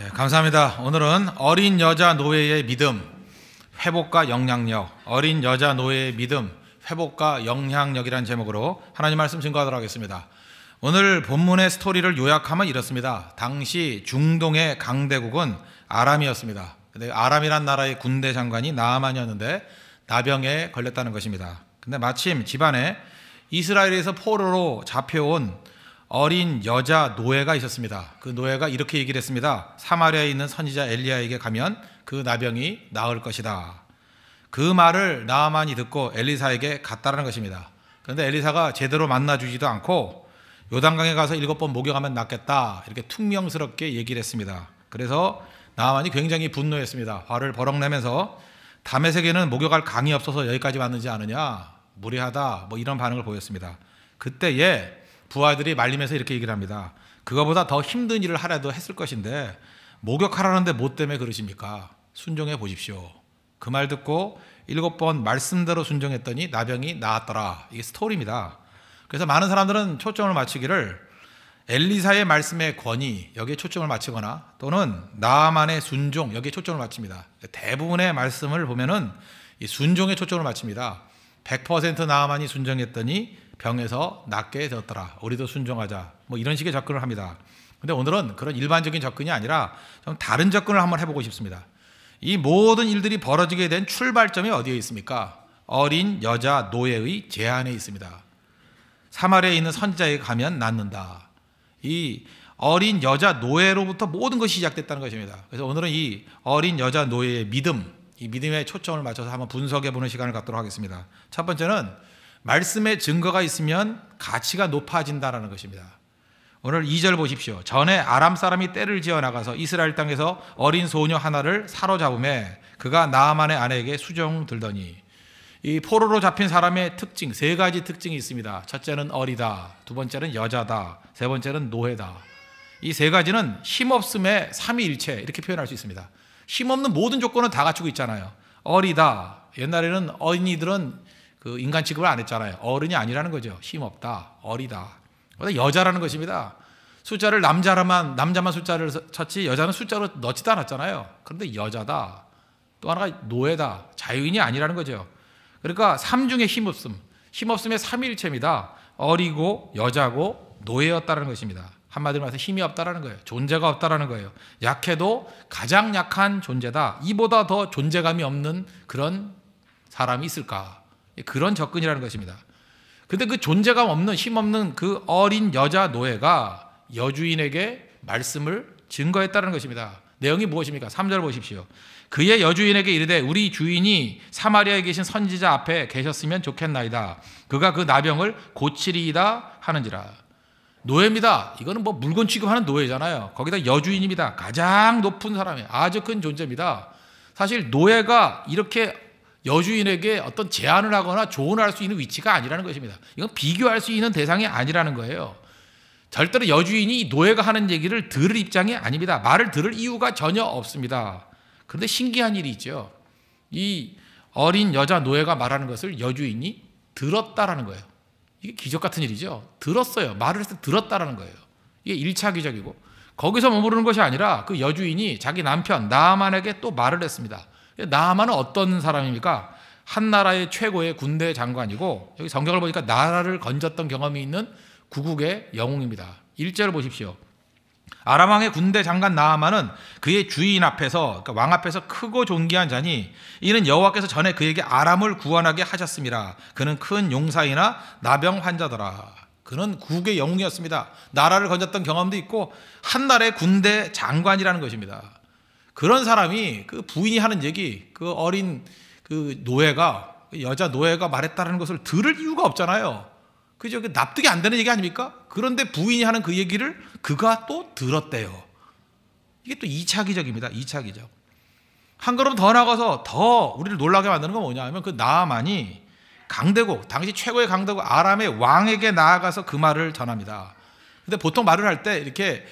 예, 감사합니다. 오늘은 어린 여자 노예의 믿음, 회복과 영향력, 어린 여자 노예의 믿음, 회복과 영향력이라는 제목으로 하나님 말씀 증거하도록 하겠습니다. 오늘 본문의 스토리를 요약하면 이렇습니다. 당시 중동의 강대국은 아람이었습니다. 근데 아람이란 나라의 군대 장관이 나아만이었는데 나병에 걸렸다는 것입니다. 근데 마침 집안에 이스라엘에서 포로로 잡혀온 어린 여자 노예가 있었습니다. 그 노예가 이렇게 얘기를 했습니다. 사마리아에 있는 선지자 엘리야에게 가면 그 나병이 나을 것이다. 그 말을 나만이 듣고 엘리사에게 갔다라는 것입니다. 그런데 엘리사가 제대로 만나주지도 않고 요단강에 가서 일곱 번 목욕하면 낫겠다 이렇게 퉁명스럽게 얘기를 했습니다. 그래서 나만이 굉장히 분노했습니다. 화를 버럭 내면서 담의 세계는 목욕할 강이 없어서 여기까지 왔는지 아느냐 무례하다 뭐 이런 반응을 보였습니다. 그때에 부하들이 말리면서 이렇게 얘기를 합니다. 그거보다 더 힘든 일을 하라도 했을 것인데 목욕하라는데 뭐 때문에 그러십니까? 순종해 보십시오. 그 말 듣고 일곱 번 말씀대로 순종했더니 나병이 나았더라. 이게 스토리입니다. 그래서 많은 사람들은 초점을 맞추기를 엘리사의 말씀의 권위 여기에 초점을 맞추거나 또는 나만의 순종 여기에 초점을 맞춥니다. 대부분의 말씀을 보면은 이 순종에 초점을 맞춥니다. 100% 나만이 순종했더니 병에서 낫게 되었더라. 우리도 순종하자. 뭐 이런 식의 접근을 합니다. 근데 오늘은 그런 일반적인 접근이 아니라 좀 다른 접근을 한번 해보고 싶습니다. 이 모든 일들이 벌어지게 된 출발점이 어디에 있습니까? 어린 여자 노예의 제안에 있습니다. 사마리에 있는 선지자에 가면 낫는다. 이 어린 여자 노예로부터 모든 것이 시작됐다는 것입니다. 그래서 오늘은 이 어린 여자 노예의 믿음, 이 믿음에 초점을 맞춰서 한번 분석해 보는 시간을 갖도록 하겠습니다. 첫 번째는 말씀의 증거가 있으면 가치가 높아진다라는 것입니다. 오늘 2절 보십시오. 전에 아람 사람이 때를 지어 나가서 이스라엘 땅에서 어린 소녀 하나를 사로잡음에 그가 나만의 아내에게 수종 들더니 이 포로로 잡힌 사람의 특징 세 가지 특징이 있습니다. 첫째는 어리다, 두 번째는 여자다, 세 번째는 노예다. 이 세 가지는 힘없음의 삼위일체 이렇게 표현할 수 있습니다. 힘없는 모든 조건은 다 갖추고 있잖아요. 어리다. 옛날에는 어린이들은 그 인간 취급을 안 했잖아요. 어른이 아니라는 거죠. 힘없다, 어리다. 여자라는 것입니다. 숫자를 남자라만 남자만 숫자를 쳤지 여자는 숫자로 넣지도 않았잖아요. 그런데 여자다. 또 하나가 노예다. 자유인이 아니라는 거죠. 그러니까 삼중의 힘없음. 힘없음의 삼일체입니다. 어리고 여자고 노예였다라는 것입니다. 한마디로 말해서 힘이 없다라는 거예요. 존재가 없다라는 거예요. 약해도 가장 약한 존재다. 이보다 더 존재감이 없는 그런 사람이 있을까? 그런 접근이라는 것입니다. 근데 그 존재감 없는 힘없는 그 어린 여자 노예가 여주인에게 말씀을 증거했다는 것입니다. 내용이 무엇입니까? 3절 보십시오. 그의 여주인에게 이르되 우리 주인이 사마리아에 계신 선지자 앞에 계셨으면 좋겠나이다. 그가 그 나병을 고치리이다 하는지라. 노예입니다. 이거는 뭐 물건 취급하는 노예잖아요. 거기다 여주인입니다. 가장 높은 사람이 아주 큰 존재입니다. 사실 노예가 이렇게 여주인에게 어떤 제안을 하거나 조언을 할수 있는 위치가 아니라는 것입니다. 이건 비교할 수 있는 대상이 아니라는 거예요. 절대로 여주인이 노예가 하는 얘기를 들을 입장이 아닙니다. 말을 들을 이유가 전혀 없습니다. 그런데 신기한 일이 있죠. 이 어린 여자 노예가 말하는 것을 여주인이 들었다라는 거예요. 이게 기적 같은 일이죠. 들었어요. 말을 했을 때 들었다라는 거예요. 이게 1차 기적이고 거기서 머무르는 것이 아니라 그 여주인이 자기 남편 나만에게 또 말을 했습니다. 나만은 아 어떤 사람입니까? 한 나라의 최고의 군대 장관이고 여기 성경을 보니까 나라를 건졌던 경험이 있는 구국의 영웅입니다. 일절을 보십시오. 아람 왕의 군대 장관 나하만은 그의 주인 앞에서 그러니까 왕 앞에서 크고 존귀한 자니 이는 여호와께서 전에 그에게 아람을 구원하게 하셨습니다. 그는 큰 용사이나 나병 환자더라. 그는 국의 영웅이었습니다. 나라를 건졌던 경험도 있고 한 나라의 군대 장관이라는 것입니다. 그런 사람이 그 부인이 하는 얘기, 그 어린 그 노예가 그 여자 노예가 말했다는 것을 들을 이유가 없잖아요. 그죠? 그 납득이 안 되는 얘기 아닙니까? 그런데 부인이 하는 그 얘기를 그가 또 들었대요. 이게 또 2차 기적입니다. 2차 기적. 한 걸음 더 나가서 더 우리를 놀라게 만드는 건 뭐냐 하면 그나만이 강대국, 당시 최고의 강대국 아람의 왕에게 나아가서 그 말을 전합니다. 근데 보통 말을 할 때 이렇게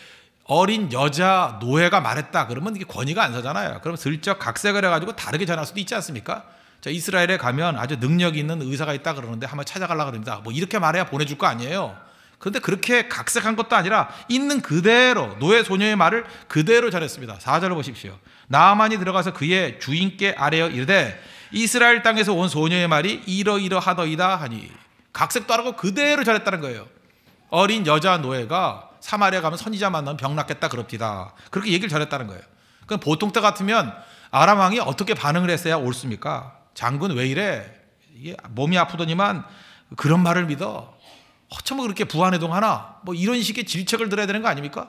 어린 여자 노예가 말했다 그러면 이게 권위가 안 서잖아요. 그러면 슬쩍 각색을 해가지고 다르게 전할 수도 있지 않습니까? 자 이스라엘에 가면 아주 능력 있는 의사가 있다 그러는데 한번 찾아가려고 합니다. 뭐 이렇게 말해야 보내줄 거 아니에요. 그런데 그렇게 각색한 것도 아니라 있는 그대로 노예 소녀의 말을 그대로 전했습니다. 4절을 보십시오. 나만이 들어가서 그의 주인께 아래어 이르되 이스라엘 땅에서 온 소녀의 말이 이러이러하더이다 하니 각색도 안 하고 그대로 전했다는 거예요. 어린 여자 노예가 사마리아 가면 선지자 만나면 병 낫겠다 그럽디다. 그렇게 얘기를 전했다는 거예요. 그 보통 때 같으면 아람 왕이 어떻게 반응을 했어야 옳습니까? 장군 왜 이래? 몸이 아프더니만 그런 말을 믿어. 어쩌면 그렇게 부안해동 하나? 뭐 이런 식의 질책을 들어야 되는 거 아닙니까?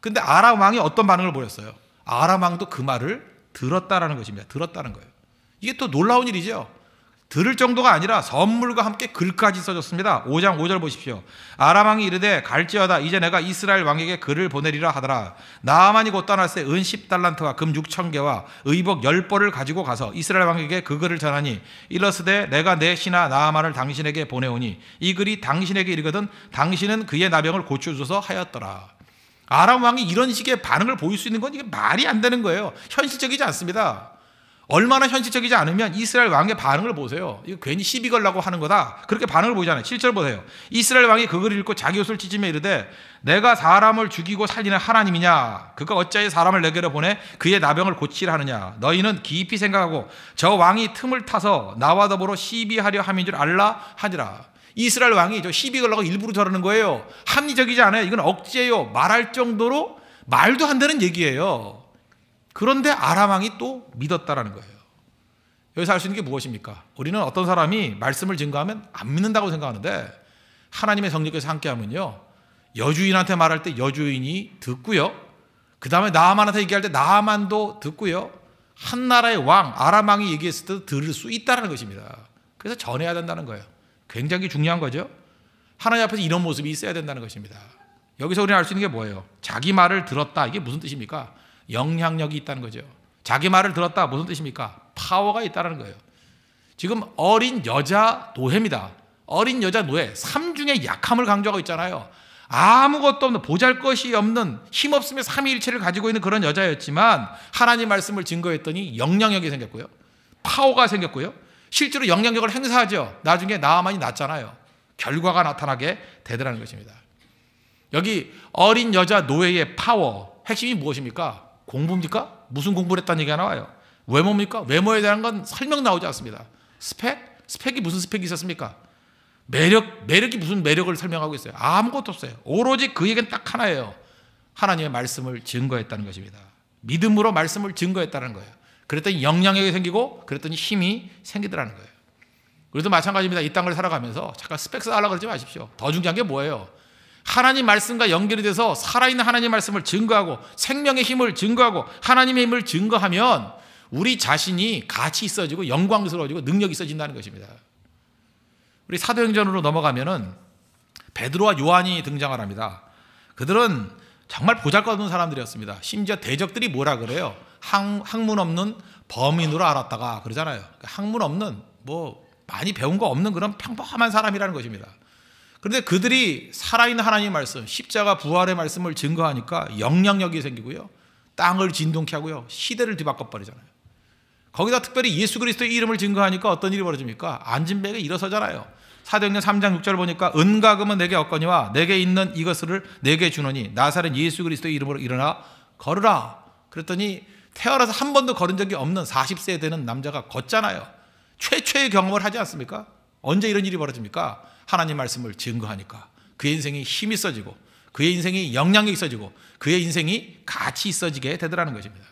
근데 아람 왕이 어떤 반응을 보였어요? 아람 왕도 그 말을 들었다라는 것입니다. 들었다는 거예요. 이게 또 놀라운 일이죠. 들을 정도가 아니라 선물과 함께 글까지 써줬습니다. 5장 5절 보십시오. 아람왕이 이르되 갈지어다 이제 내가 이스라엘 왕에게 글을 보내리라 하더라. 나만이 곧 떠날 새은 10달란트와 금 6천 개와 의복 10벌을 가지고 가서 이스라엘 왕에게 그 글을 전하니 일러스되 내가 내 신하 나만을 당신에게 보내오니 이 글이 당신에게 이르거든 당신은 그의 나병을 고쳐주소서 하였더라. 아람 왕이 이런 식의 반응을 보일 수 있는 건 이게 말이 안 되는 거예요. 현실적이지 않습니다. 얼마나 현실적이지 않으면 이스라엘 왕의 반응을 보세요. 이거 괜히 시비 걸라고 하는 거다. 그렇게 반응을 보이잖아요. 7절 보세요. 이스라엘 왕이 그걸 읽고 자기 옷을 찢으며 이르되 내가 사람을 죽이고 살리는 하나님이냐? 그가 어찌하여 사람을 내게로 보내 그의 나병을 고치라 하느냐? 너희는 깊이 생각하고 저 왕이 틈을 타서 나와 더불어 시비하려 함인 줄 알라 하니라. 이스라엘 왕이 저 시비 걸라고 일부러 저러는 거예요. 합리적이지 않아요. 이건 억지예요. 말할 정도로 말도 안 되는 얘기예요. 그런데 아람 왕이 또 믿었다라는 거예요. 여기서 할 수 있는 게 무엇입니까? 우리는 어떤 사람이 말씀을 증거하면 안 믿는다고 생각하는데 하나님의 성령께서 함께하면요 여주인한테 말할 때 여주인이 듣고요 그 다음에 나만한테 얘기할 때나만도 듣고요 한 나라의 왕 아람 왕이 얘기했을 때도 들을 수있다는 것입니다. 그래서 전해야 된다는 거예요. 굉장히 중요한 거죠. 하나님 앞에서 이런 모습이 있어야 된다는 것입니다. 여기서 우리는 알 수 있는 게 뭐예요? 자기 말을 들었다 이게 무슨 뜻입니까? 영향력이 있다는 거죠. 자기 말을 들었다. 무슨 뜻입니까? 파워가 있다는 거예요. 지금 어린 여자 노예입니다. 어린 여자 노예. 3중의 약함을 강조하고 있잖아요. 아무것도 없는 보잘 것이 없는 힘없음의 삼위일체를 가지고 있는 그런 여자였지만 하나님 말씀을 증거했더니 영향력이 생겼고요. 파워가 생겼고요. 실제로 영향력을 행사하죠. 나중에 나만이 낫잖아요 결과가 나타나게 되더라는 것입니다. 여기 어린 여자 노예의 파워, 핵심이 무엇입니까? 공부입니까? 무슨 공부를 했다는 얘기가 나와요. 외모입니까? 외모에 대한 건 설명 나오지 않습니다. 스펙? 스펙이 무슨 스펙이 있었습니까? 매력, 매력이 무슨 매력을 설명하고 있어요. 아무것도 없어요. 오로지 그 얘기는 딱 하나예요. 하나님의 말씀을 증거했다는 것입니다. 믿음으로 말씀을 증거했다는 거예요. 그랬더니 영향력이 생기고 그랬더니 힘이 생기더라는 거예요. 그래도 마찬가지입니다. 이 땅을 살아가면서 잠깐 스펙 쌓으려고 그러지 마십시오. 더 중요한 게 뭐예요? 하나님 말씀과 연결이 돼서 살아있는 하나님 말씀을 증거하고 생명의 힘을 증거하고 하나님의 힘을 증거하면 우리 자신이 가치 있어지고 영광스러워지고 능력이 있어진다는 것입니다. 우리 사도행전으로 넘어가면은 베드로와 요한이 등장을 합니다. 그들은 정말 보잘것없는 사람들이었습니다. 심지어 대적들이 뭐라 그래요? 학, 학문 없는 범인으로 알았다가 그러잖아요. 학문 그러니까 없는 뭐 많이 배운 거 없는 그런 평범한 사람이라는 것입니다. 그런데 그들이 살아있는 하나님의 말씀, 십자가 부활의 말씀을 증거하니까 영향력이 생기고요. 땅을 진동케 하고요. 시대를 뒤바꿔 버리잖아요. 거기다 특별히 예수 그리스도의 이름을 증거하니까 어떤 일이 벌어집니까? 안진배가 일어서잖아요. 사도행전 3장 6절 보니까 은가 금은 내게 없거니와 내게 있는 이것을 내게 주노니 나사렛 예수 그리스도의 이름으로 일어나 걸으라. 그랬더니 태어나서 한 번도 걸은 적이 없는 40세 되는 남자가 걷잖아요. 최초의 경험을 하지 않습니까? 언제 이런 일이 벌어집니까? 하나님 말씀을 증거하니까 그의 인생이 힘이 써지고 그의 인생이 영향이 있어지고 그의 인생이 가치 있어지게 되더라는 것입니다.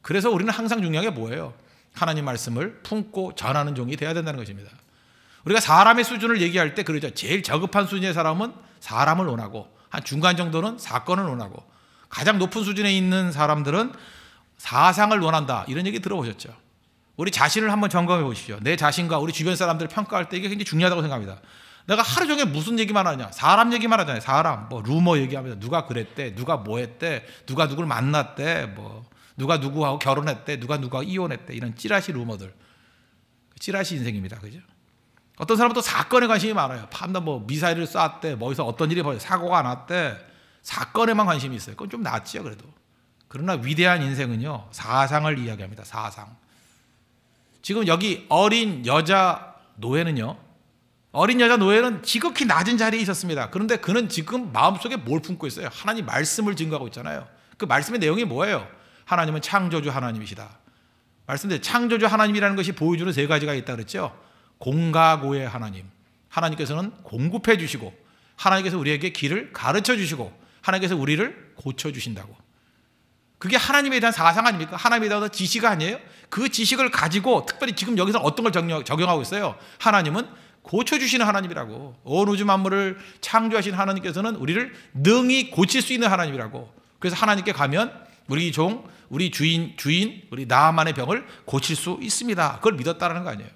그래서 우리는 항상 중요한 게 뭐예요? 하나님 말씀을 품고 전하는 종이 되어야 된다는 것입니다. 우리가 사람의 수준을 얘기할 때 그러죠. 제일 저급한 수준의 사람은 사람을 원하고 한 중간 정도는 사건을 원하고 가장 높은 수준에 있는 사람들은 사상을 원한다. 이런 얘기 들어보셨죠? 우리 자신을 한번 점검해 보십시오. 내 자신과 우리 주변 사람들을 평가할 때 이게 굉장히 중요하다고 생각합니다. 내가 하루 종일 무슨 얘기만 하냐? 사람 얘기만 하잖아요. 사람. 뭐 루머 얘기하면서 누가 그랬대, 누가 뭐 했대, 누가 누굴 만났대, 뭐 누가 누구하고 결혼했대, 누가 누가 이혼했대 이런 찌라시 루머들. 그 찌라시 인생입니다. 그죠? 어떤 사람은 또 사건에 관심이 많아요. 밤낮 뭐 미사일을 쐈대, 뭐 어디서 어떤 일이 벌어 사고가 났대. 사건에만 관심이 있어요. 그건 좀낫죠 그래도. 그러나 위대한 인생은요, 사상을 이야기합니다. 사상. 지금 여기 어린 여자 노예는요, 어린 여자 노예는 지극히 낮은 자리에 있었습니다. 그런데 그는 지금 마음속에 뭘 품고 있어요? 하나님 말씀을 증거하고 있잖아요. 그 말씀의 내용이 뭐예요? 하나님은 창조주 하나님이시다. 말씀드린 창조주 하나님이라는 것이 보여주는 세 가지가 있다 그랬죠. 공가고의 하나님. 하나님께서는 공급해 주시고 하나님께서 우리에게 길을 가르쳐 주시고 하나님께서 우리를 고쳐 주신다고. 그게 하나님에 대한 사상 아닙니까? 하나님에 대한 지식 아니에요? 그 지식을 가지고 특별히 지금 여기서 어떤 걸 적용, 적용하고 있어요? 하나님은 고쳐주시는 하나님이라고 온 우주 만물을 창조하신 하나님께서는 우리를 능히 고칠 수 있는 하나님이라고 그래서 하나님께 가면 우리 종, 우리 주인, 주인, 우리 나만의 병을 고칠 수 있습니다. 그걸 믿었다라는 거 아니에요.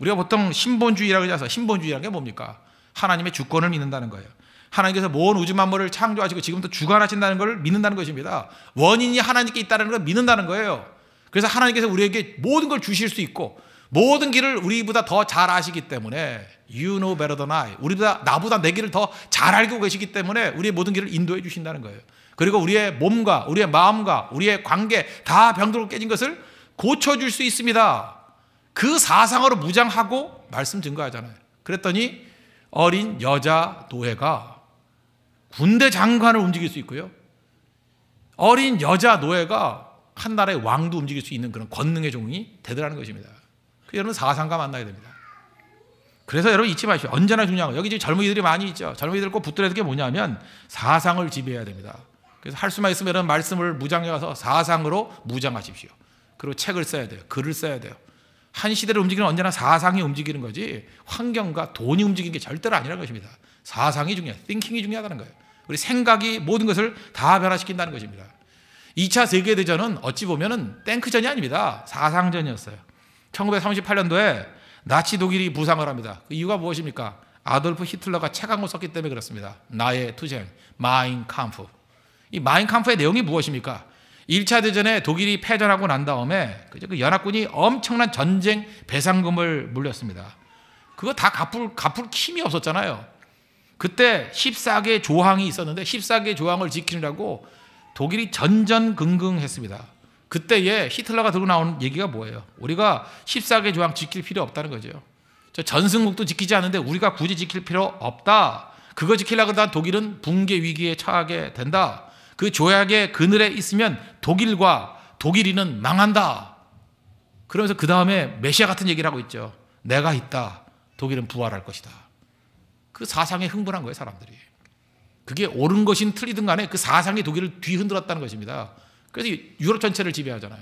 우리가 보통 신본주의라고 해서 신본주의란게 뭡니까? 하나님의 주권을 믿는다는 거예요. 하나님께서 모든 우주 만물을 창조하시고 지금도 주관하신다는 걸 믿는다는 것입니다. 원인이 하나님께 있다는 걸 믿는다는 거예요. 그래서 하나님께서 우리에게 모든 걸 주실 수 있고 모든 길을 우리보다 더 잘 아시기 때문에 you know better than I. 우리보다 나보다 내 길을 더 잘 알고 계시기 때문에 우리의 모든 길을 인도해 주신다는 거예요. 그리고 우리의 몸과 우리의 마음과 우리의 관계 다 병들고 깨진 것을 고쳐 줄 수 있습니다. 그 사상으로 무장하고 말씀 증거하잖아요. 그랬더니 어린 여자 노예가 군대 장관을 움직일 수 있고요. 어린 여자 노예가 한 나라의 왕도 움직일 수 있는 그런 권능의 종이 되더라는 것입니다. 그 여러분 사상과 만나게 됩니다. 그래서 여러분 잊지 마십시오. 언제나 중요한 거. 여기 지금 젊은이들이 많이 있죠. 젊은이들 꼭 붙들어야 될게 뭐냐면 사상을 지배해야 됩니다. 그래서 할 수만 있으면 말씀을 무장해 가서 사상으로 무장하십시오. 그리고 책을 써야 돼요. 글을 써야 돼요. 한 시대를 움직이는 언제나 사상이 움직이는 거지 환경과 돈이 움직이는 게 절대로 아니라는 것입니다. 사상이 중요해. thinking이 중요하다는 거예요. 우리 생각이 모든 것을 다 변화시킨다는 것입니다. 2차 세계대전은 어찌 보면은 탱크전이 아닙니다. 사상전이었어요. 1938년도에 나치 독일이 부상을 합니다. 그 이유가 무엇입니까? 아돌프 히틀러가 책안고 썼기 때문에 그렇습니다. 나의 투쟁, 마인 캄프. 이 마인 캄프의 내용이 무엇입니까? 1차 대전에 독일이 패전하고 난 다음에 그 연합군이 엄청난 전쟁 배상금을 물렸습니다. 그거 다 갚을, 갚을 힘이 없었잖아요. 그때 14개 조항이 있었는데 14개 조항을 지키느라고 독일이 전전긍긍했습니다. 그때에 히틀러가 들고 나온 얘기가 뭐예요? 우리가 14개 조항 지킬 필요 없다는 거죠. 저 전승국도 지키지 않는데 우리가 굳이 지킬 필요 없다. 그거 지키려고 한다 독일은 붕괴 위기에 처하게 된다. 그 조약의 그늘에 있으면 독일과 독일인은 망한다. 그러면서 그 다음에 메시아 같은 얘기를 하고 있죠. 내가 있다. 독일은 부활할 것이다. 그 사상에 흥분한 거예요, 사람들이. 그게 옳은 것인 틀리든 간에 그 사상이 독일을 뒤흔들었다는 것입니다. 그래서 유럽 전체를 지배하잖아요.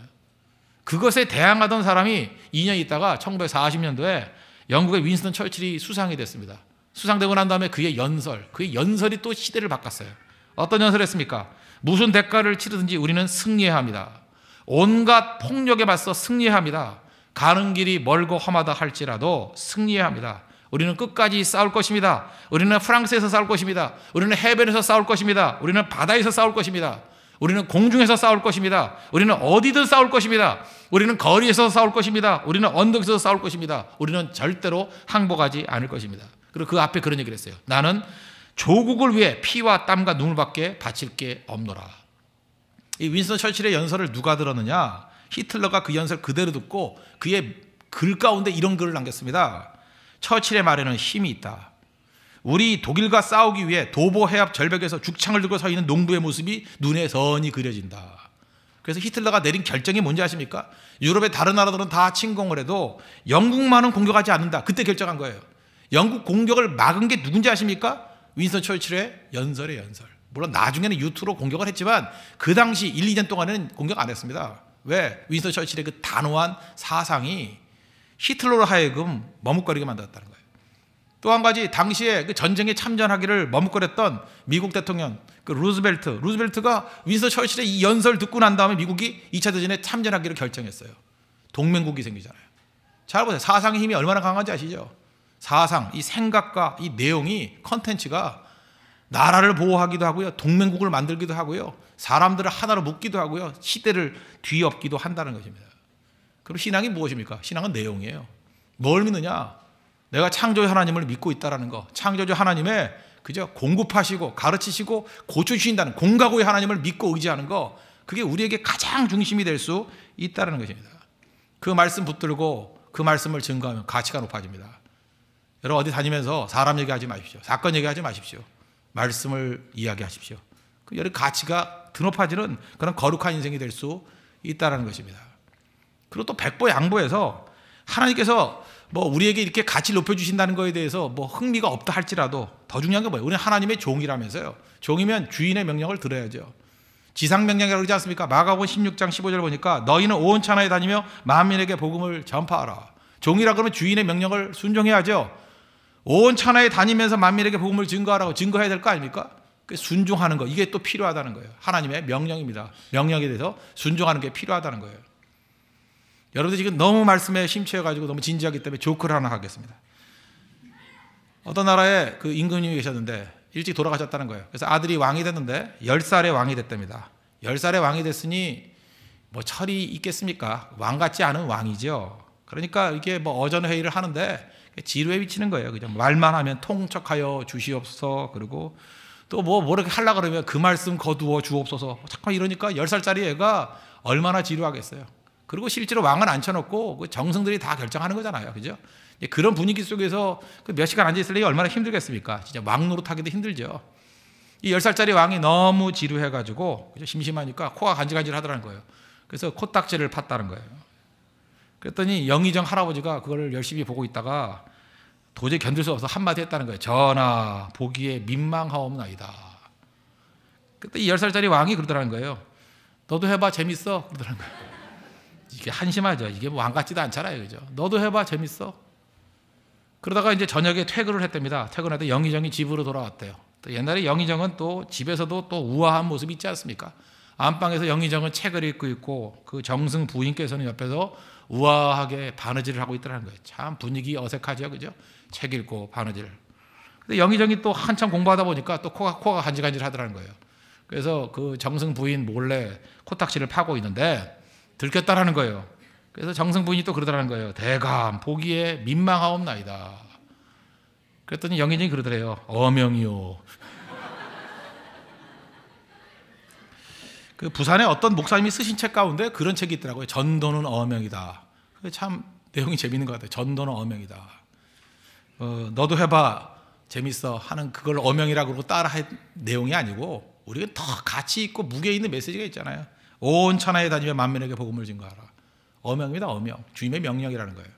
그것에 대항하던 사람이 2년 있다가 1940년도에 영국의 윈스턴 철칠이 수상이 됐습니다. 수상되고 난 다음에 그의 연설, 그의 연설이 또 시대를 바꿨어요. 어떤 연설을 했습니까? 무슨 대가를 치르든지 우리는 승리해야 합니다. 온갖 폭력에 맞서 승리해야 합니다. 가는 길이 멀고 험하다 할지라도 승리해야 합니다. 우리는 끝까지 싸울 것입니다. 우리는 프랑스에서 싸울 것입니다. 우리는 해변에서 싸울 것입니다. 우리는 바다에서 싸울 것입니다. 우리는 공중에서 싸울 것입니다. 우리는 어디든 싸울 것입니다. 우리는 거리에서 싸울 것입니다. 우리는 언덕에서 싸울 것입니다. 우리는 절대로 항복하지 않을 것입니다. 그리고 그 앞에 그런 얘기를 했어요. 나는 조국을 위해 피와 땀과 눈물밖에 바칠 게 없노라. 이 윈스턴 처칠의 연설을 누가 들었느냐? 히틀러가 그 연설 그대로 듣고 그의 글 가운데 이런 글을 남겼습니다. 처칠의 말에는 힘이 있다. 우리 독일과 싸우기 위해 도보 해압 절벽에서 죽창을 들고 서 있는 농부의 모습이 눈에 선이 그려진다. 그래서 히틀러가 내린 결정이 뭔지 아십니까? 유럽의 다른 나라들은 다 침공을 해도 영국만은 공격하지 않는다. 그때 결정한 거예요. 영국 공격을 막은 게 누군지 아십니까? 윈스턴 처칠의 연설의 연설. 물론 나중에는 유투로 공격을 했지만 그 당시 1, 2년 동안은 공격 안 했습니다. 왜? 윈스턴 처칠의 그 단호한 사상이 히틀러로 하여금 머뭇거리게 만들었다는 거예요. 또한 가지 당시에 그 전쟁에 참전하기를 머뭇거렸던 미국 대통령 그 루즈벨트 루즈벨트가 윈스철처의이 연설 듣고 난 다음에 미국이 2차 대전에 참전하기로 결정했어요. 동맹국이 생기잖아요. 잘 보세요. 사상의 힘이 얼마나 강한지 아시죠? 사상, 이 생각과 이 내용이 컨텐츠가 나라를 보호하기도 하고요. 동맹국을 만들기도 하고요. 사람들을 하나로 묶기도 하고요. 시대를 뒤엎기도 한다는 것입니다. 그리고 신앙이 무엇입니까? 신앙은 내용이에요. 뭘 믿느냐? 내가 창조주 하나님을 믿고 있다라는 거. 창조주 하나님의 그저 공급하시고 가르치시고 고쳐 주신다는 공가고의 하나님을 믿고 의지하는 거. 그게 우리에게 가장 중심이 될 수 있다라는 것입니다. 그 말씀 붙들고 그 말씀을 증거하면 가치가 높아집니다. 여러분 어디 다니면서 사람 얘기하지 마십시오. 사건 얘기하지 마십시오. 말씀을 이야기하십시오. 그 여러 가치가 드높아지는 그런 거룩한 인생이 될 수 있다라는 것입니다. 그리고 또 백보 양보해서 하나님께서 뭐 우리에게 이렇게 가치를 높여주신다는 거에 대해서 뭐 흥미가 없다 할지라도 더 중요한 게 뭐예요? 우리는 하나님의 종이라면서요. 종이면 주인의 명령을 들어야죠. 지상명령이라고 그러지 않습니까? 마가음 16장 15절 보니까 너희는 온 천하에 다니며 만민에게 복음을 전파하라. 종이라 그러면 주인의 명령을 순종해야죠. 온 천하에 다니면서 만민에게 복음을 증거하라고 증거해야 될 거 아닙니까? 순종하는 거 이게 또 필요하다는 거예요. 하나님의 명령입니다. 명령에 대해서 순종하는 게 필요하다는 거예요. 여러분들 지금 너무 말씀에 심취해가지고 너무 진지하기 때문에 조크를 하나 하겠습니다. 어떤 나라에 그 임금님이 계셨는데 일찍 돌아가셨다는 거예요. 그래서 아들이 왕이 됐는데 10살에 왕이 됐답니다. 10살에 왕이 됐으니 뭐 철이 있겠습니까? 왕 같지 않은 왕이죠. 그러니까 이게 뭐 어전회의를 하는데 지루에 미치는 거예요. 그냥 말만 하면 통척하여 주시옵소서 그리고 또뭐 뭐렇게 하려 그러면 그 말씀 거두어 주옵소서. 잠깐 뭐 이러니까 10살짜리 애가 얼마나 지루하겠어요. 그리고 실제로 왕은 앉혀놓고 그 정승들이 다 결정하는 거잖아요. 그죠? 그런 분위기 속에서 그몇 시간 앉아있을래요 얼마나 힘들겠습니까? 진짜 왕 노릇하기도 힘들죠. 이 10살짜리 왕이 너무 지루해가지고 심심하니까 코가 간질간질 하더라는 거예요. 그래서 코딱지를 팠다는 거예요. 그랬더니 영의정 할아버지가 그걸 열심히 보고 있다가 도저히 견딜 수 없어 한마디 했다는 거예요. 전하, 보기에 민망하옵나이다. 그때 이 10살짜리 왕이 그러더라는 거예요. 너도 해봐, 재밌어. 그러더라는 거예요. 이게 한심하죠. 이게 뭐안 같지도 않잖아요. 그죠? 너도 해봐. 재밌어. 그러다가 이제 저녁에 퇴근을 했답니다. 퇴근하다 영희정이 집으로 돌아왔대요. 또 옛날에 영희정은 또 집에서도 또 우아한 모습이 있지 않습니까? 안방에서 영희정은 책을 읽고 있고 그 정승 부인께서는 옆에서 우아하게 바느질을 하고 있더라는 거예요. 참 분위기 어색하죠. 그죠? 책 읽고 바느질. 을 근데 영희정이 또 한참 공부하다 보니까 또 코가, 코가 간질간질 하더라는 거예요. 그래서 그 정승 부인 몰래 코딱지를 파고 있는데 들켰다라는 거예요. 그래서 정승 부인이 또 그러더라는 거예요. 대감 보기에 민망하옵나이다. 그랬더니 영인이 그러더래요. 어명이요. 그 부산에 어떤 목사님이 쓰신 책 가운데 그런 책이 있더라고요. 전도는 어명이다. 참 내용이 재밌는 것 같아요. 전도는 어명이다. 어, 너도 해봐 재밌어 하는 그걸 어명이라고 그러고 따라 할 내용이 아니고 우리가 더 가치 있고 무게 있는 메시지가 있잖아요. 온 천하에 다니며 만민에게 복음을 증거하라. 어명이다, 어명. 주님의 명령이라는 거예요.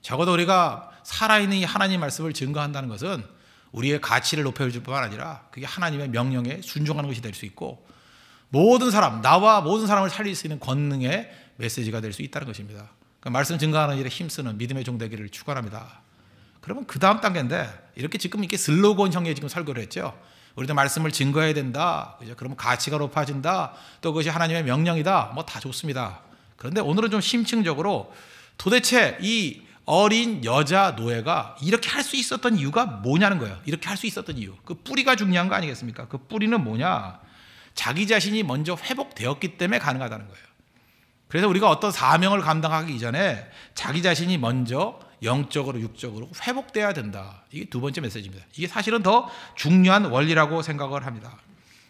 적어도 우리가 살아있는 이 하나님 말씀을 증거한다는 것은 우리의 가치를 높여줄 뿐만 아니라 그게 하나님의 명령에 순종하는 것이 될 수 있고 모든 사람, 나와 모든 사람을 살릴 수 있는 권능의 메시지가 될 수 있다는 것입니다. 그러니까 말씀 증거하는 일에 힘쓰는 믿음의 종되기를 축원합니다. 그러면 그 다음 단계인데 이렇게 지금 이렇게 슬로건형의 지금 설교를 했죠. 우리도 말씀을 증거해야 된다. 그죠? 그러면 가치가 높아진다. 또 그것이 하나님의 명령이다. 뭐 다 좋습니다. 그런데 오늘은 좀 심층적으로 도대체 이 어린 여자 노예가 이렇게 할 수 있었던 이유가 뭐냐는 거예요. 이렇게 할 수 있었던 이유. 그 뿌리가 중요한 거 아니겠습니까? 그 뿌리는 뭐냐? 자기 자신이 먼저 회복되었기 때문에 가능하다는 거예요. 그래서 우리가 어떤 사명을 감당하기 이전에 자기 자신이 먼저 영적으로 육적으로 회복돼야 된다. 이게 두 번째 메시지입니다. 이게 사실은 더 중요한 원리라고 생각을 합니다.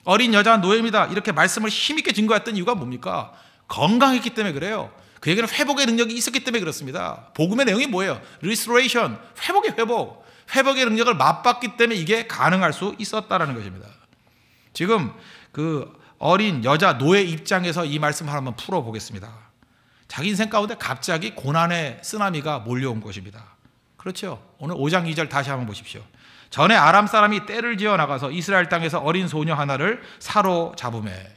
어린 여자 노예입니다. 이렇게 말씀을 힘있게 증거했던 이유가 뭡니까? 건강했기 때문에 그래요. 그얘기는 회복의 능력이 있었기 때문에 그렇습니다. 복음의 내용이 뭐예요? 리스토레이션, 회복의 회복. 회복의 능력을 맛봤기 때문에 이게 가능할 수 있었다라는 것입니다. 지금 그 어린 여자 노예 입장에서 이 말씀 을 한번 풀어 보겠습니다. 자기 인생 가운데 갑자기 고난의 쓰나미가 몰려온 것입니다. 그렇죠. 오늘 5장 2절 다시 한번 보십시오. 전에 아람 사람이 때를 지어 나가서 이스라엘 땅에서 어린 소녀 하나를 사로잡음에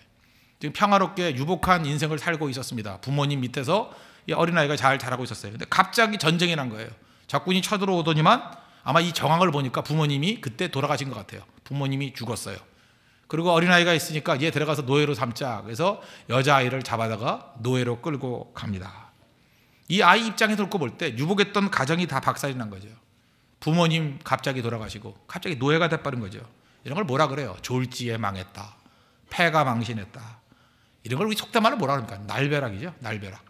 지금 평화롭게 유복한 인생을 살고 있었습니다. 부모님 밑에서 어린아이가 잘 자라고 있었어요. 근데 갑자기 전쟁이 난 거예요. 적군이 쳐들어오더니만 아마 이 정황을 보니까 부모님이 그때 돌아가신 것 같아요. 부모님이 죽었어요. 그리고 어린아이가 있으니까 얘 데려가서 노예로 삼자. 그래서 여자아이를 잡아다가 노예로 끌고 갑니다. 이 아이 입장에서 놓고 볼 때 유복했던 가정이 다 박살이 난 거죠. 부모님 갑자기 돌아가시고 갑자기 노예가 돼버린 거죠. 이런 걸 뭐라 그래요? 졸지에 망했다. 폐가 망신했다. 이런 걸 우리 속된 말로 뭐라 합니까 날벼락이죠. 날벼락.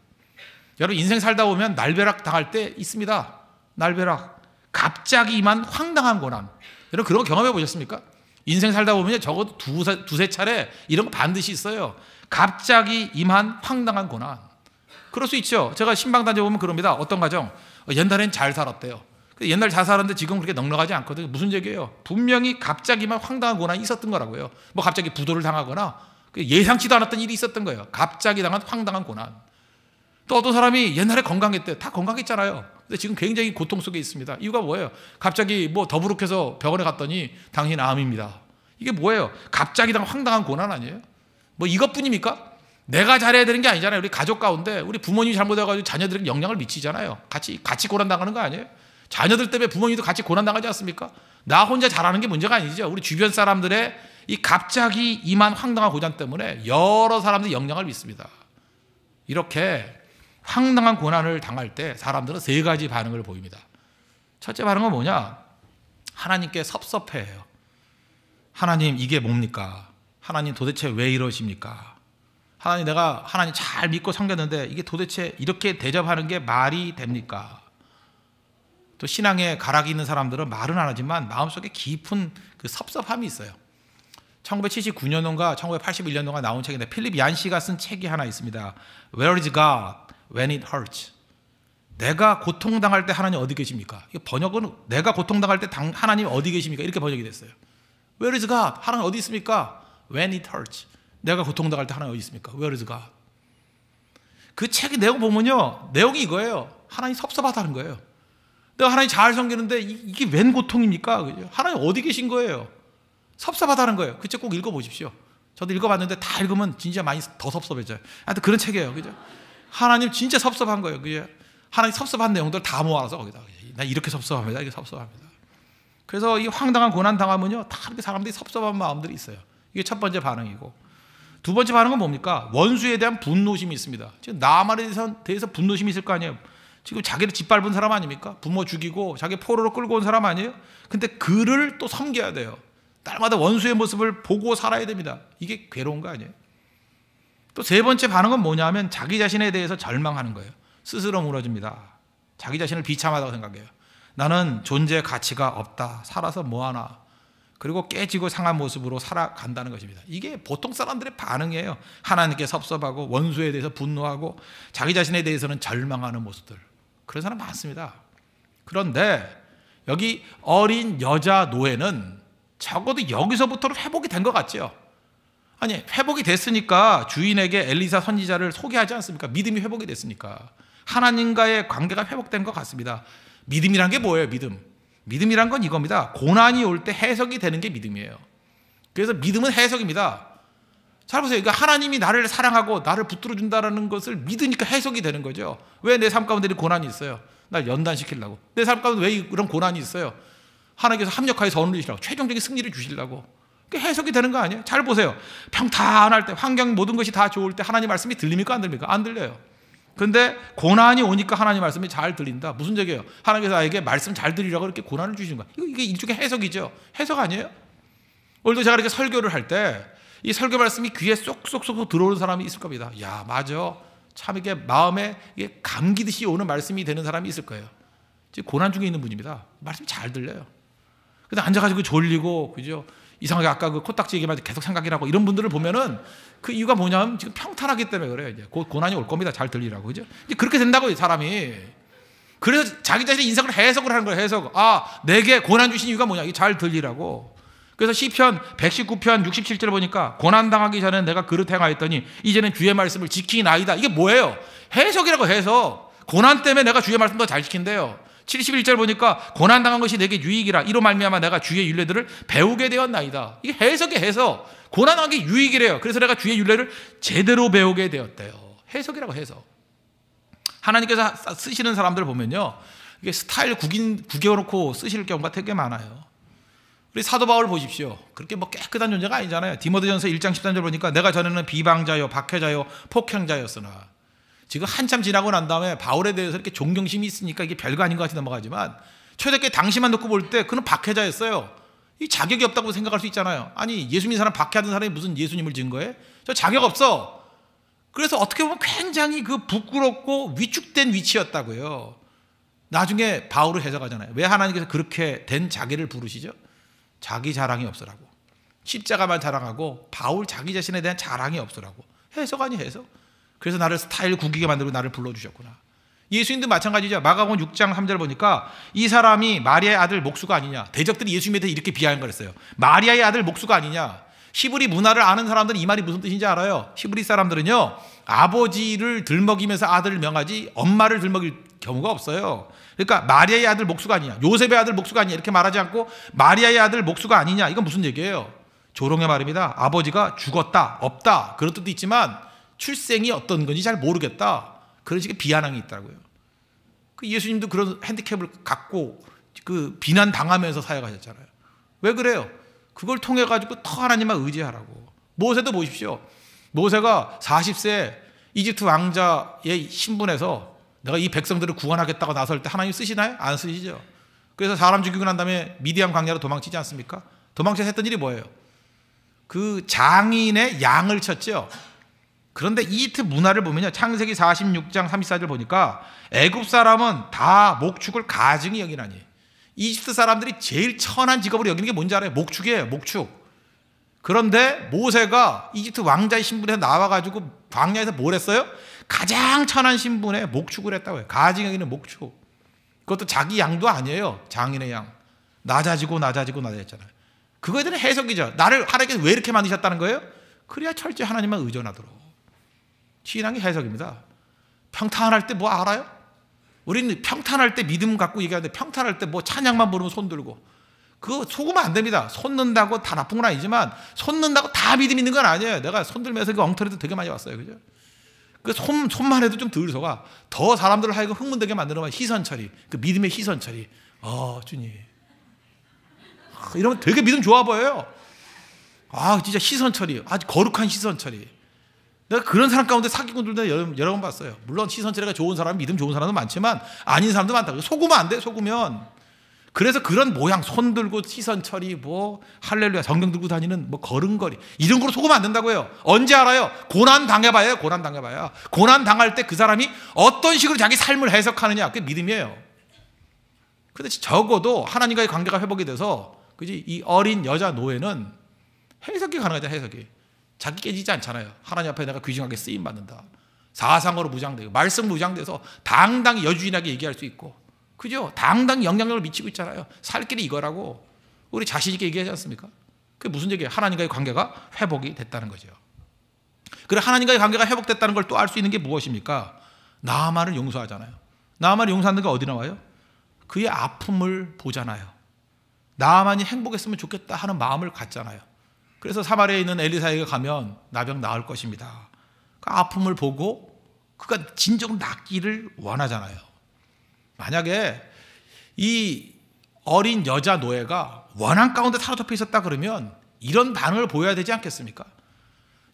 여러분 인생 살다 보면 날벼락 당할 때 있습니다. 날벼락. 갑자기 만 황당한 고난. 여러분 그런 거 경험해 보셨습니까? 인생 살다 보면 적어도 두세, 두세 차례 이런 거 반드시 있어요. 갑자기 임한 황당한 고난. 그럴 수 있죠. 제가 신방 다녀보면 그럽니다. 어떤 가정? 어, 옛날엔 잘 살았대요. 옛날 잘 살았는데 지금 그렇게 넉넉하지 않거든요. 무슨 얘기예요? 분명히 갑자기만 황당한 고난이 있었던 거라고요. 뭐 갑자기 부도를 당하거나 그 예상치도 않았던 일이 있었던 거예요. 갑자기 당한 황당한 고난. 또 어떤 사람이 옛날에 건강했대요. 다 건강했잖아요. 근데 지금 굉장히 고통 속에 있습니다. 이유가 뭐예요? 갑자기 뭐 더부룩해서 병원에 갔더니 당신 암입니다. 이게 뭐예요? 갑자기 당 황당한 고난 아니에요? 뭐 이것뿐입니까? 내가 잘해야 되는 게 아니잖아요. 우리 가족 가운데 우리 부모님이 잘못해가지고 자녀들에게 영향을 미치잖아요. 같이 같이 고난 당하는 거 아니에요? 자녀들 때문에 부모님도 같이 고난 당하지 않습니까? 나 혼자 잘하는 게 문제가 아니죠. 우리 주변 사람들의 이 갑자기 이만 황당한 고난 때문에 여러 사람들이 영향을 미칩니다. 이렇게 황당한 고난을 당할 때 사람들은 세 가지 반응을 보입니다. 첫째 반응은 뭐냐? 하나님께 섭섭해해요. 하나님 이게 뭡니까? 하나님 도대체 왜 이러십니까? 하나님 내가 하나님 잘 믿고 섬겼는데 이게 도대체 이렇게 대접하는 게 말이 됩니까? 또 신앙에 가락이 있는 사람들은 말은 안 하지만 마음속에 깊은 그 섭섭함이 있어요. 1 9 7 9년도가 1981년도가 나온 책인데 필립 얀 씨가 쓴 책이 하나 있습니다. Where is God? when it hurts. 내가 고통당할 때 하나님 어디 계십니까? 번역은 내가 고통당할 때 하나님 어디 계십니까? 이렇게 번역이 됐어요. Where is God? 하나님 어디 있습니까? When it hurts. 내가 고통당할 때 하나님 어디 있습니까? Where is God? 그 책의 내용 보면요. 내용이 이거예요. 하나님 섭섭하다는 거예요. 내가 하나님 잘 섬기는데 이게 웬 고통입니까? 하나님 어디 계신 거예요? 섭섭하다는 거예요. 그 책 꼭 읽어보십시오. 저도 읽어봤는데 다 읽으면 진짜 많이 더 섭섭해져요. 하여튼 그런 책이에요. 그죠? 하나님 진짜 섭섭한 거예요. 그게 하나님 섭섭한 내용들 다 모아서 거기다. 나 이렇게 섭섭합니다. 이게 섭섭합니다. 그래서 이 황당한 고난 당하면요. 다 이렇게 사람들이 섭섭한 마음들이 있어요. 이게 첫 번째 반응이고. 두 번째 반응은 뭡니까? 원수에 대한 분노심이 있습니다. 지금 나만에 대해서, 대해서 분노심이 있을 거 아니에요. 지금 자기를 짓밟은 사람 아닙니까? 부모 죽이고 자기 포로로 끌고 온 사람 아니에요? 근데 그를 또 섬겨야 돼요. 딸마다 원수의 모습을 보고 살아야 됩니다. 이게 괴로운 거 아니에요? 또세 번째 반응은 뭐냐면 자기 자신에 대해서 절망하는 거예요. 스스로 무너집니다. 자기 자신을 비참하다고 생각해요. 나는 존재 의 가치가 없다. 살아서 뭐하나. 그리고 깨지고 상한 모습으로 살아간다는 것입니다. 이게 보통 사람들의 반응이에요. 하나님께 섭섭하고 원수에 대해서 분노하고 자기 자신에 대해서는 절망하는 모습들. 그런 사람 많습니다. 그런데 여기 어린 여자 노예는 적어도 여기서부터는 회복이 된것같죠 아니 회복이 됐으니까 주인에게 엘리사 선지자를 소개하지 않습니까? 믿음이 회복이 됐으니까 하나님과의 관계가 회복된 것 같습니다. 믿음이란 게 뭐예요? 믿음. 믿음이란 건 이겁니다. 고난이 올 때 해석이 되는 게 믿음이에요. 그래서 믿음은 해석입니다. 잘 보세요. 그러니까 하나님이 나를 사랑하고 나를 붙들어 준다라는 것을 믿으니까 해석이 되는 거죠. 왜 내 삶 가운데 고난이 있어요? 날 연단시키려고. 내 삶 가운데 왜 이런 고난이 있어요? 하나님께서 합력하여 선을 이시라고 최종적인 승리를 주시려고. 해석이 되는 거 아니에요? 잘 보세요. 평탄할 때, 환경 모든 것이 다 좋을 때 하나님 말씀이 들립니까? 안 들립니까? 안 들려요. 근데 고난이 오니까 하나님 말씀이 잘 들린다. 무슨 얘기예요? 하나님께서 나에게 말씀 잘 들으라고 이렇게 고난을 주신는 거야. 이게 일종의 해석이죠. 해석 아니에요? 오늘도 제가 이렇게 설교를 할 때 이 설교 말씀이 귀에 쏙쏙쏙 들어오는 사람이 있을 겁니다. 야, 맞아. 참 이게 마음에 이게 감기듯이 오는 말씀이 되는 사람이 있을 거예요. 지금 고난 중에 있는 분입니다. 말씀 잘 들려요. 근데 앉아가지고 졸리고, 그죠? 이상하게 아까 그 코딱지 얘기만 계속 생각이 라고 이런 분들을 보면은 그 이유가 뭐냐면 지금 평탄하기 때문에 그래요. 이제 곧 고난이 올 겁니다. 잘 들리라고. 그죠? 이제 그렇게 된다고요, 사람이. 그래서 자기 자신의 인생을 해석을 하는 거예요, 해석. 아, 내게 고난 주신 이유가 뭐냐? 이잘 들리라고. 그래서 시편 119편 6 7절 보니까 고난 당하기 전에 내가 그릇 행하였더니 이제는 주의 말씀을 지키나이다. 이게 뭐예요? 해석이라고 해 해석. 고난 때문에 내가 주의 말씀 더 잘 지킨대요. 71절 보니까 고난 당한 것이 내게 유익이라 이로 말미암아 내가 주의 윤례들을 배우게 되었나이다. 이게 해석에 해석. 고난한 게 유익이래요. 그래서 내가 주의 윤례를 제대로 배우게 되었대요. 해석이라고 해석. 하나님께서 쓰시는 사람들 보면요. 이게 스타일 구긴 구겨 놓고 쓰실 경우가 되게 많아요. 우리 사도 바울 보십시오. 그렇게 뭐 깨끗한 존재가 아니잖아요. 디모데전서 1장 13절 보니까 내가 전에는 비방자요, 박해자요, 폭행자였으나 지금 한참 지나고 난 다음에 바울에 대해서 이렇게 존경심이 있으니까 이게 별거 아닌 것 같이 넘어가지만 초대교회 당시만 놓고 볼 때 그는 박해자였어요. 이 자격이 없다고 생각할 수 있잖아요. 아니 예수님 사람 박해하던 사람이 무슨 예수님을 지은 거예요? 저 자격 없어. 그래서 어떻게 보면 굉장히 그 부끄럽고 위축된 위치였다고요. 나중에 바울을 해석하잖아요. 왜 하나님께서 그렇게 된 자기를 부르시죠? 자기 자랑이 없으라고. 십자가만 자랑하고 바울 자기 자신에 대한 자랑이 없으라고. 해석 아니 해석. 그래서 나를 스타일 구기게 만들고 나를 불러주셨구나. 예수님도 마찬가지죠. 마가복 6장 3절 보니까 이 사람이 마리아의 아들 목수가 아니냐. 대적들이 예수님에 대해 이렇게 비하한 거랬어요. 마리아의 아들 목수가 아니냐. 히브리 문화를 아는 사람들은 이 말이 무슨 뜻인지 알아요. 히브리 사람들은요. 아버지를 들먹이면서 아들을 명하지 엄마를 들먹일 경우가 없어요. 그러니까 마리아의 아들 목수가 아니냐. 요셉의 아들 목수가 아니냐. 이렇게 말하지 않고 마리아의 아들 목수가 아니냐. 이건 무슨 얘기예요? 조롱의 말입니다. 아버지가 죽었다, 없다. 그런 뜻도 있지만 출생이 어떤 건지 잘 모르겠다. 그런 식의 비아냥이 있다고요. 그 예수님도 그런 핸디캡을 갖고 그 비난 당하면서 사역하셨잖아요. 왜 그래요? 그걸 통해 가지고 터 하나님만 의지하라고. 모세도 보십시오. 모세가 40세 이집트 왕자의 신분에서 내가 이 백성들을 구원하겠다고 나설 때 하나님 쓰시나요? 안 쓰시죠. 그래서 사람 죽이고 난 다음에 미디안 광야로 도망치지 않습니까? 도망쳐서 했던 일이 뭐예요? 그 장인의 양을 쳤죠. 그런데 이집트 문화를 보면요. 창세기 46장 34절 보니까 애굽 사람은 다 목축을 가증히 여기라니 이집트 사람들이 제일 천한 직업으로 여기는 게 뭔지 알아요? 목축이에요. 목축. 그런데 모세가 이집트 왕자의 신분에 나와가지고 광야에서 뭘 했어요? 가장 천한 신분에 목축을 했다고 해요. 가증 여기는 목축. 그것도 자기 양도 아니에요. 장인의 양. 낮아지고 낮아지고 낮아졌잖아요. 그거에 대한 해석이죠. 나를 하나님께서 왜 이렇게 만드셨다는 거예요? 그래야 철저히 하나님만 의존하도록. 신앙게 해석입니다. 평탄할 때 뭐 알아요? 우리는 평탄할 때 믿음 갖고 얘기하는데 평탄할 때 뭐 찬양만 부르면 손 들고 그거 속으면 안 됩니다. 손는다고 다 나쁜 건 아니지만 손는다고 다 믿음 있는 건 아니에요. 내가 손 들면서 그 엉터리도 되게 많이 왔어요. 그죠? 그 손, 손만 해도 좀덜 속아. 더 사람들을 하여금 흥분되게 만들어면 희선 처리. 그 믿음의 희선 처리. 어, 주님. 이러면 되게 믿음 좋아 보여요. 아, 진짜 희선 처리. 아주 거룩한 희선 처리. 내가 그런 사람 가운데 사기꾼들 도 여러, 여러 번 봤어요. 물론 시선체리가 좋은 사람, 믿음 좋은 사람도 많지만 아닌 사람도 많다. 속으면 안 돼, 속으면. 그래서 그런 모양, 손 들고 시선 처리, 뭐, 할렐루야, 성경 들고 다니는 뭐, 걸음걸이. 이런 걸로 속으면 안 된다고요. 언제 알아요? 고난 당해봐요 고난 당해봐요 고난 당할 때 그 사람이 어떤 식으로 자기 삶을 해석하느냐. 그게 믿음이에요. 그런데 적어도 하나님과의 관계가 회복이 돼서, 그지? 이 어린 여자 노예는 해석이 가능하죠, 해석이. 자기 깨지지 않잖아요. 하나님 앞에 내가 귀중하게 쓰임 받는다. 사상으로 무장되고 말씀 무장돼서 당당히 여주인하게 얘기할 수 있고 그죠? 당당히 영향력을 미치고 있잖아요. 살 길이 이거라고 우리 자신 있게 얘기하지 않습니까? 그게 무슨 얘기예요? 하나님과의 관계가 회복이 됐다는 거죠. 그래 하나님과의 관계가 회복됐다는 걸 또 알 수 있는 게 무엇입니까? 나만을 용서하잖아요. 나만을 용서하는 게 어디 나와요? 그의 아픔을 보잖아요. 나만이 행복했으면 좋겠다 하는 마음을 갖잖아요. 그래서 사마리아에 있는 엘리사에게 가면 나병 나을 것입니다. 그 아픔을 보고 그가 진정 낫기를 원하잖아요. 만약에 이 어린 여자 노예가 원한 가운데 사로잡혀 있었다 그러면 이런 반응을 보여야 되지 않겠습니까?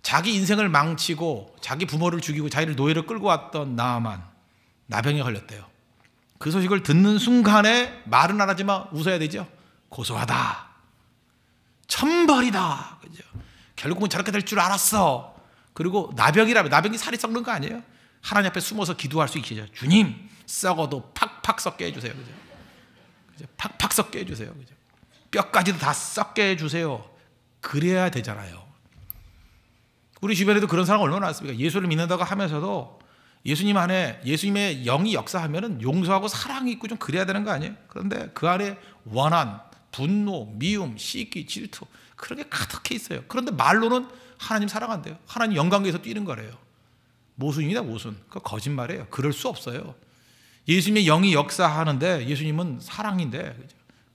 자기 인생을 망치고 자기 부모를 죽이고 자기를 노예로 끌고 왔던 나만 나병에 걸렸대요. 그 소식을 듣는 순간에 말은 안 하지만 웃어야 되죠. 고소하다. 천벌이다. 그죠? 결국은 저렇게 될 줄 알았어. 그리고 나병이라면 나병이 살이 썩는 거 아니에요? 하나님 앞에 숨어서 기도할 수있겠죠 주님, 썩어도 팍팍 썩게 해 주세요. 그죠? 그죠? 팍팍 썩게 해 주세요. 그죠? 뼈까지도 다 썩게 해 주세요. 그래야 되잖아요. 우리 주변에도 그런 사람 얼마나 많습니까? 예수를 믿는다고 하면서도 예수님 안에 예수님의 영이 역사하면 용서하고 사랑이 있고 좀 그래야 되는 거 아니에요? 그런데 그 안에 원한, 분노, 미움, 시기, 질투 그런 게 가득해 있어요. 그런데 말로는 하나님 사랑한대요. 하나님 영광에서 뛰는 거래요. 모순이다 모순. 그 거짓말이에요. 그럴 수 없어요. 예수님의 영이 역사하는데 예수님은 사랑인데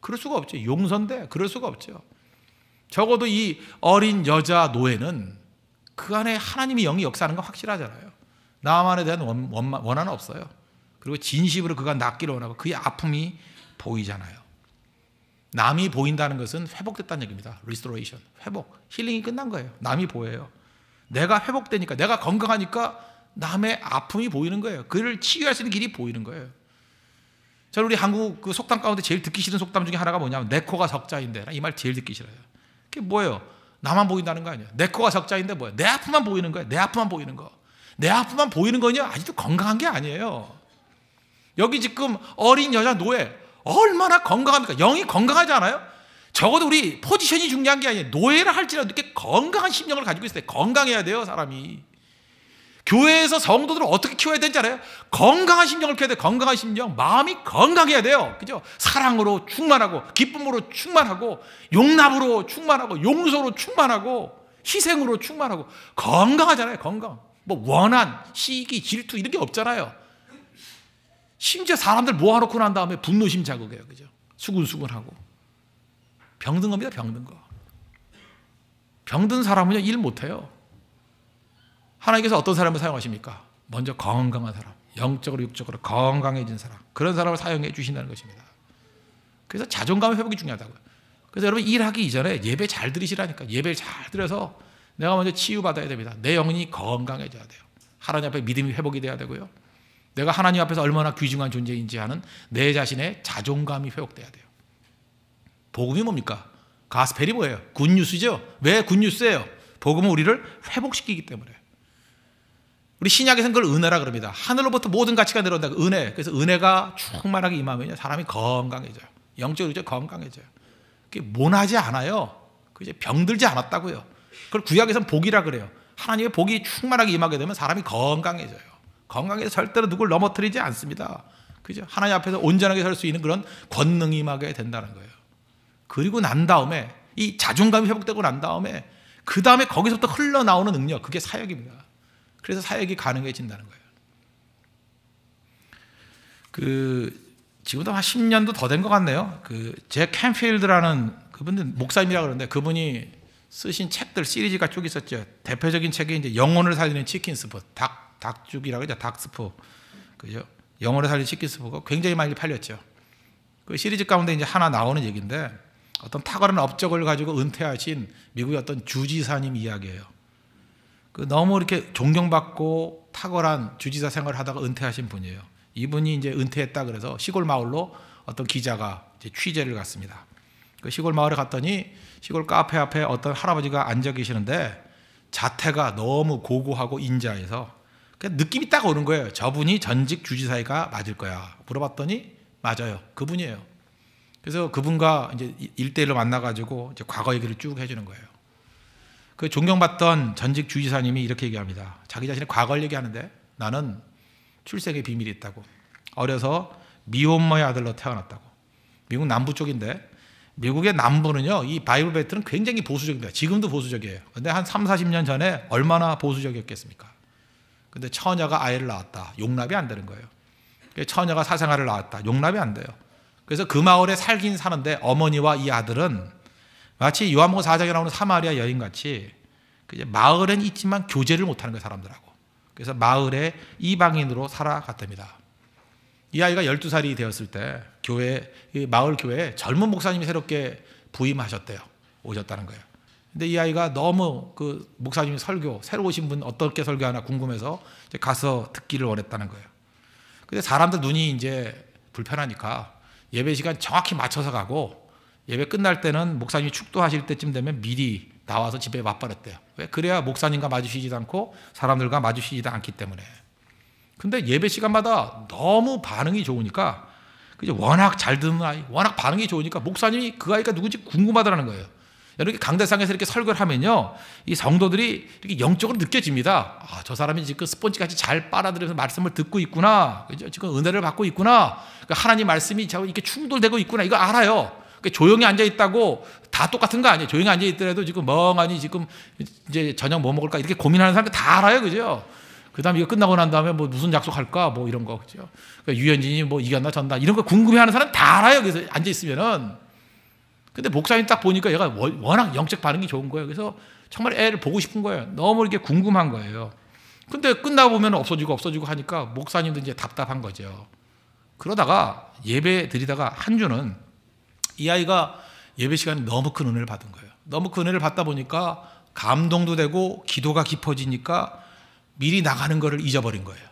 그럴 수가 없죠. 용서인데 그럴 수가 없죠. 적어도 이 어린 여자 노예는 그 안에 하나님의 영이 역사하는 건 확실하잖아요. 나만에 대한 원, 원, 원한은 없어요. 그리고 진심으로 그가 낫기를 원하고 그의 아픔이 보이잖아요. 남이 보인다는 것은 회복됐다는 얘기입니다. 리스토레이션. 회복. 힐링이 끝난 거예요. 남이 보여요. 내가 회복되니까, 내가 건강하니까 남의 아픔이 보이는 거예요. 그를 치유할 수 있는 길이 보이는 거예요. 저는 우리 한국 그 속담 가운데 제일 듣기 싫은 속담 중에 하나가 뭐냐면 내 코가 적자인데 이 말 제일 듣기 싫어요. 그게 뭐예요? 나만 보인다는 거 아니에요. 내 코가 적자인데 뭐예요? 내 아픔만 보이는 거예요. 내 아픔만 보이는 거. 내 아픔만 보이는 거냐? 아직도 건강한 게 아니에요. 여기 지금 어린 여자 노예 얼마나 건강합니까? 영이 건강하지 않아요? 적어도 우리 포지션이 중요한 게 아니에요. 노예를 할지라도 이렇게 건강한 심령을 가지고 있어요. 건강해야 돼요, 사람이. 교회에서 성도들을 어떻게 키워야 되는지 알아요? 건강한 심령을 키워야 돼요. 건강한 심령. 마음이 건강해야 돼요. 그죠? 사랑으로 충만하고, 기쁨으로 충만하고, 용납으로 충만하고, 용서로 충만하고, 희생으로 충만하고, 건강하잖아요, 건강. 뭐, 원한, 시기, 질투, 이런 게 없잖아요. 심지어 사람들 모아놓고 난 다음에 분노심 자극해요. 그죠? 수근수근하고. 병든 겁니다, 병든 거. 병든 사람은요, 일 못해요. 하나님께서 어떤 사람을 사용하십니까? 먼저 건강한 사람, 영적으로 육적으로 건강해진 사람, 그런 사람을 사용해 주신다는 것입니다. 그래서 자존감의 회복이 중요하다고요. 그래서 여러분 일하기 이전에 예배 잘들으시라니까예배잘들려서 내가 먼저 치유받아야 됩니다. 내 영혼이 건강해져야 돼요. 하나님 앞에 믿음이 회복이 돼야 되고요. 내가 하나님 앞에서 얼마나 귀중한 존재인지 하는 내 자신의 자존감이 회복돼야 돼요. 복음이 뭡니까? 가스펠이 뭐예요? 굿뉴스죠? 왜 굿뉴스예요? 복음은 우리를 회복시키기 때문에. 우리 신약에서는 그걸 은혜라 그럽니다. 하늘로부터 모든 가치가 내려온다. 은혜. 그래서 은혜가 충만하게 임하면 사람이 건강해져요. 영적으로 건강해져요. 그게 모나지 않아요. 그이 병들지 않았다고요. 그걸 구약에서는 복이라 그래요. 하나님의 복이 충만하게 임하게 되면 사람이 건강해져요. 건강하게 살 때는 누굴 넘어뜨리지 않습니다. 그죠? 하나님 앞에서 온전하게 살 수 있는 그런 권능이 임하게 된다는 거예요. 그리고 난 다음에 이 자존감이 회복되고 난 다음에 그 다음에 거기서부터 흘러나오는 능력 그게 사역입니다. 그래서 사역이 가능해진다는 거예요. 그 지금도 한 10년도 더 된 것 같네요. 그 제 캠필드라는 그분은 목사님이라 그러는데 그분이 쓰신 책들 시리즈가 쭉 있었죠. 대표적인 책이 이제 영혼을 살리는 치킨 스프, 닭 닭죽이라고 하죠. 닭스프. 그죠? 영어로 살린 치킨스프가 굉장히 많이 팔렸죠. 그 시리즈 가운데 이제 하나 나오는 얘기인데 어떤 탁월한 업적을 가지고 은퇴하신 미국의 어떤 주지사님 이야기예요. 그 너무 이렇게 존경받고 탁월한 주지사 생활을 하다가 은퇴하신 분이에요. 이분이 이제 은퇴했다 그래서 시골 마을로 어떤 기자가 취재를 갔습니다. 그 시골 마을에 갔더니 시골 카페 앞에 어떤 할아버지가 앉아 계시는데 자태가 너무 고고하고 인자해서 그러니까 느낌이 딱 오는 거예요. 저분이 전직 주지사가 맞을 거야. 물어봤더니 맞아요. 그분이에요. 그래서 그분과 이제 일대일로 만나가지고 이제 과거 얘기를 쭉 해주는 거예요. 그 존경받던 전직 주지사님이 이렇게 얘기합니다. 자기 자신의 과거를 얘기하는데 나는 출생의 비밀이 있다고. 어려서 미혼모의 아들로 태어났다고. 미국 남부 쪽인데 미국의 남부는요, 이 바이블 벨트는 굉장히 보수적입니다. 지금도 보수적이에요. 근데 한 3, 40년 전에 얼마나 보수적이었겠습니까? 근데 처녀가 아이를 낳았다. 용납이 안 되는 거예요. 그러니까 처녀가 사생아를 낳았다. 용납이 안 돼요. 그래서 그 마을에 살긴 사는데 어머니와 이 아들은 마치 요한복음 4장에 나오는 사마리아 여인같이 그 마을엔 있지만 교제를 못하는 거예요. 사람들하고. 그래서 마을에 이방인으로 살아갔답니다. 이 아이가 12살이 되었을 때 교회, 마을 교회에 젊은 목사님이 새롭게 부임하셨대요. 오셨다는 거예요. 근데 이 아이가 너무 그 목사님이 설교, 새로 오신 분 어떻게 설교하나 궁금해서 가서 듣기를 원했다는 거예요. 근데 사람들 눈이 이제 불편하니까 예배 시간 정확히 맞춰서 가고 예배 끝날 때는 목사님이 축도하실 때쯤 되면 미리 나와서 집에 맞바었대요 왜? 그래야 목사님과 마주치지도 않고 사람들과 마주치지도 않기 때문에. 근데 예배 시간마다 너무 반응이 좋으니까 그죠? 워낙 잘 듣는 아이, 워낙 반응이 좋으니까 목사님이 그 아이가 누군지 궁금하다라는 거예요. 이렇게 강대상에서 이렇게 설교를 하면요. 이 성도들이 이렇게 영적으로 느껴집니다. 아, 저 사람이 지금 그 스펀지같이 잘 빨아들여서 말씀을 듣고 있구나. 그죠? 지금 은혜를 받고 있구나. 그러니까 하나님 말씀이 자꾸 이렇게 충돌되고 있구나. 이거 알아요. 그러니까 조용히 앉아 있다고 다 똑같은 거 아니에요. 조용히 앉아 있더라도 지금 멍하니 지금 이제 저녁 뭐 먹을까 이렇게 고민하는 사람들 다 알아요. 그죠? 그다음 에 이거 끝나고 난 다음에 뭐 무슨 약속할까 뭐 이런 거 그죠? 그러니까 유현진이 뭐 이겼나 전다 이런 거 궁금해하는 사람 다 알아요. 그래서 앉아 있으면은 근데 목사님 딱 보니까 얘가 워낙 영적 반응이 좋은 거예요. 그래서 정말 애를 보고 싶은 거예요. 너무 이렇게 궁금한 거예요. 근데 끝나 보면 없어지고 없어지고 하니까 목사님도 이제 답답한 거죠. 그러다가 예배 드리다가 한 주는 이 아이가 예배 시간에 너무 큰 은혜를 받은 거예요. 너무 큰 은혜를 받다 보니까 감동도 되고 기도가 깊어지니까 미리 나가는 거를 잊어버린 거예요.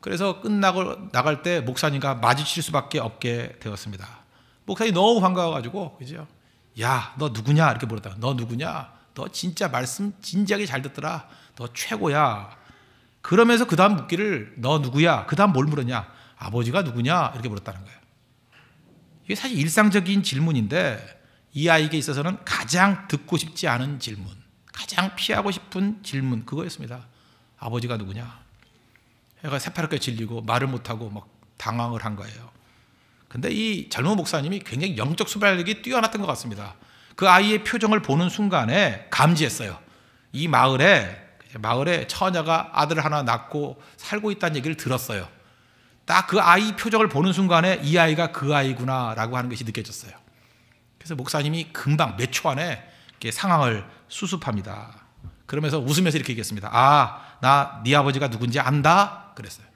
그래서 끝나고 나갈 때 목사님과 마주칠 수밖에 없게 되었습니다. 목사님 너무 반가워가지고 그죠? 야너 누구냐 이렇게 물었다. 너 누구냐? 너 진짜 말씀 진지하게 잘 듣더라. 너 최고야. 그러면서 그 다음 묻기를 너 누구야? 그 다음 뭘 물었냐? 아버지가 누구냐? 이렇게 물었다는 거예요. 이게 사실 일상적인 질문인데 이 아이에게 있어서는 가장 듣고 싶지 않은 질문, 가장 피하고 싶은 질문 그거였습니다. 아버지가 누구냐? 애가 새파랗게 질리고 말을 못하고 막 당황을 한 거예요. 근데 이 젊은 목사님이 굉장히 영적 수발력이 뛰어났던 것 같습니다. 그 아이의 표정을 보는 순간에 감지했어요. 이 마을에 마을에 처녀가 아들 하나 낳고 살고 있다는 얘기를 들었어요. 딱 그 아이 표정을 보는 순간에 이 아이가 그 아이구나라고 하는 것이 느껴졌어요. 그래서 목사님이 금방 몇 초 안에 상황을 수습합니다. 그러면서 웃으면서 이렇게 얘기했습니다. 아, 나 네 아버지가 누군지 안다. 그랬어요.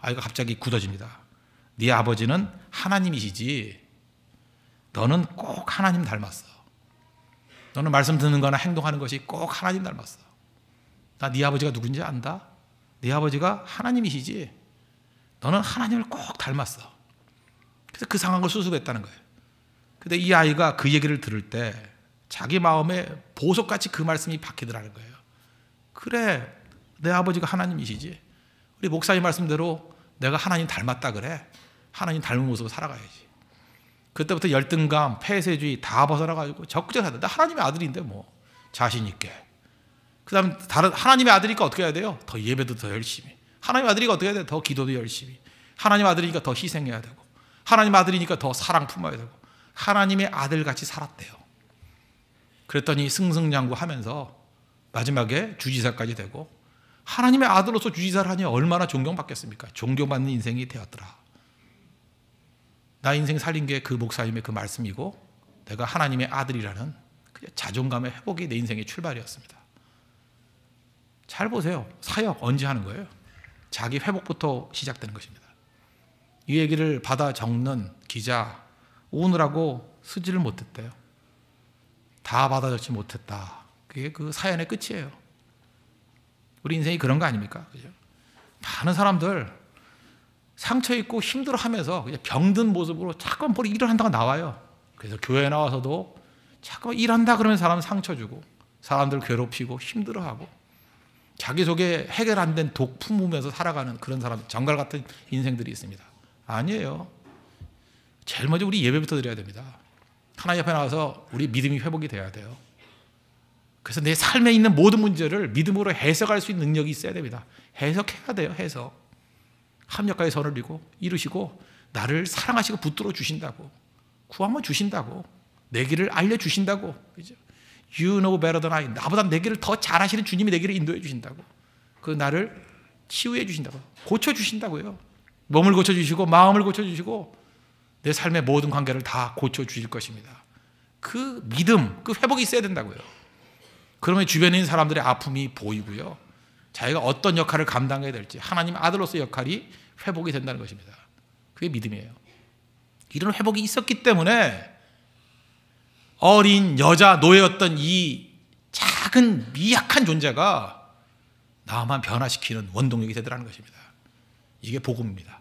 아이가 갑자기 굳어집니다. 네 아버지는 하나님이시지 너는 꼭 하나님 닮았어. 너는 말씀 듣는 거나 행동하는 것이 꼭 하나님 닮았어. 나 네 아버지가 누군지 안다. 네 아버지가 하나님이시지. 너는 하나님을 꼭 닮았어. 그래서 그 상황을 수습했다는 거예요. 근데 이 아이가 그 얘기를 들을 때 자기 마음에 보석같이 그 말씀이 박히더라는 거예요. 그래, 내 아버지가 하나님이시지. 우리 목사님 말씀대로 내가 하나님 닮았다 그래. 하나님 닮은 모습으로 살아가야지. 그때부터 열등감, 폐쇄주의 다 벗어나가지고 적극적으로 해야 된 하나님의 아들인데 뭐 자신 있게. 그다음 다른 하나님의 아들이니까 어떻게 해야 돼요? 더 예배도 더 열심히. 하나님의 아들이니까 어떻게 해야 돼? 더 기도도 열심히. 하나님 의 아들이니까 더 희생해야 되고. 하나님 의 아들이니까 더 사랑 품어야 되고. 하나님의 아들 같이 살았대요. 그랬더니 승승장구하면서 마지막에 주지사까지 되고 하나님의 아들로서 주지사를 하니 얼마나 존경받겠습니까? 존경받는 인생이 되었더라. 나 인생 살린 게 그 목사님의 그 말씀이고 내가 하나님의 아들이라는 그 자존감의 회복이 내 인생의 출발이었습니다. 잘 보세요. 사역 언제 하는 거예요? 자기 회복부터 시작되는 것입니다. 이 얘기를 받아 적는 기자 오느라고 쓰지를 못했대요. 다 받아 적지 못했다. 그게 그 사연의 끝이에요. 우리 인생이 그런 거 아닙니까? 그죠? 많은 사람들 상처 입고 힘들어 하면서 병든 모습으로 자꾸만 머 일을 한다고 나와요. 그래서 교회 에 나와서도 자꾸 일한다 그러면 사람 상처 주고 사람들 괴롭히고 힘들어 하고 자기 속에 해결 안 된독 품으면서 살아가는 그런 사람, 정갈 같은 인생들이 있습니다. 아니에요. 제일 먼저 우리 예배부터 드려야 됩니다. 하나님 앞에 나와서 우리 믿음이 회복이 돼야 돼요. 그래서 내 삶에 있는 모든 문제를 믿음으로 해석할 수 있는 능력이 있어야 됩니다. 해석해야 돼요, 해석. 합력하여 선을 이고 이루시고 나를 사랑하시고 붙들어 주신다고 구하면 주신다고 내 길을 알려 주신다고 그죠? You know better than I. 나보다 내 길을 더 잘하시는 주님이 내 길을 인도해 주신다고. 그 나를 치유해 주신다고. 고쳐 주신다고요. 몸을 고쳐 주시고 마음을 고쳐 주시고 내 삶의 모든 관계를 다 고쳐 주실 것입니다. 그 믿음, 그 회복이 있어야 된다고요. 그러면 주변인 사람들의 아픔이 보이고요. 자기가 어떤 역할을 감당해야 될지 하나님 아들로서 의 역할이 회복이 된다는 것입니다. 그게 믿음이에요. 이런 회복이 있었기 때문에 어린 여자 노예였던 이 작은 미약한 존재가 나만 변화시키는 원동력이 되더라는 것입니다. 이게 복음입니다.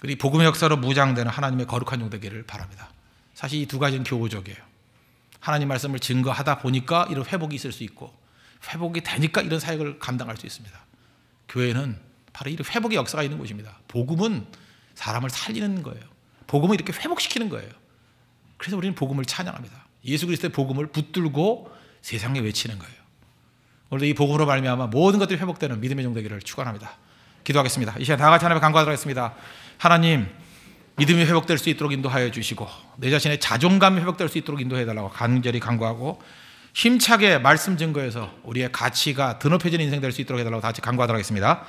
그리고 복음의 역사로 무장되는 하나님의 거룩한 종 되기를 바랍니다. 사실 이 두 가지는 교우적이에요. 하나님 말씀을 증거하다 보니까 이런 회복이 있을 수 있고 회복이 되니까 이런 사역을 감당할 수 있습니다. 교회는 바로 이런 회복의 역사가 있는 곳입니다. 복음은 사람을 살리는 거예요. 복음은 이렇게 회복시키는 거예요. 그래서 우리는 복음을 찬양합니다. 예수 그리스도의 복음을 붙들고 세상에 외치는 거예요. 오늘도 이 복음으로 말미암아 모든 것들이 회복되는 믿음의 종되기를 축원합니다. 기도하겠습니다. 이 시간 다 같이 하나님 간구하도록 하겠습니다. 하나님 믿음이 회복될 수 있도록 인도하여 주시고 내 자신의 자존감이 회복될 수 있도록 인도해 달라고 간절히 간구하고 힘차게 말씀 증거에서 우리의 가치가 드높여지는 인생 될 수 있도록 해달라고 다 같이 간구하도록 하겠습니다.